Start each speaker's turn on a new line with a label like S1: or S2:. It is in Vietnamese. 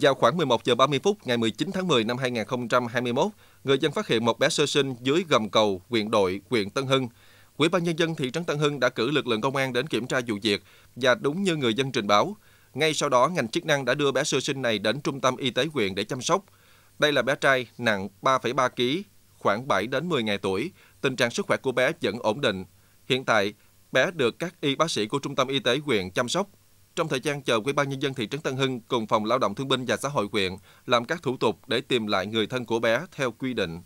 S1: Vào khoảng 11 giờ 30 phút ngày 19 tháng 10 năm 2021, người dân phát hiện một bé sơ sinh dưới gầm cầu huyện đội, huyện Tân Hưng. Ủy ban nhân dân thị trấn Tân Hưng đã cử lực lượng công an đến kiểm tra vụ việc và đúng như người dân trình báo. Ngay sau đó, ngành chức năng đã đưa bé sơ sinh này đến trung tâm y tế huyện để chăm sóc. Đây là bé trai nặng 3,3 kg, khoảng 7 đến 10 ngày tuổi. Tình trạng sức khỏe của bé vẫn ổn định. Hiện tại, bé được các y bác sĩ của trung tâm y tế huyện chăm sóc trong thời gian chờ Ủy ban nhân dân thị trấn Tân Hưng cùng phòng lao động thương binh và xã hội huyện làm các thủ tục để tìm lại người thân của bé theo quy định